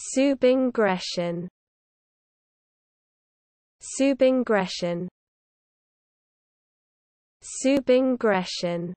Subingression Subingression Subingression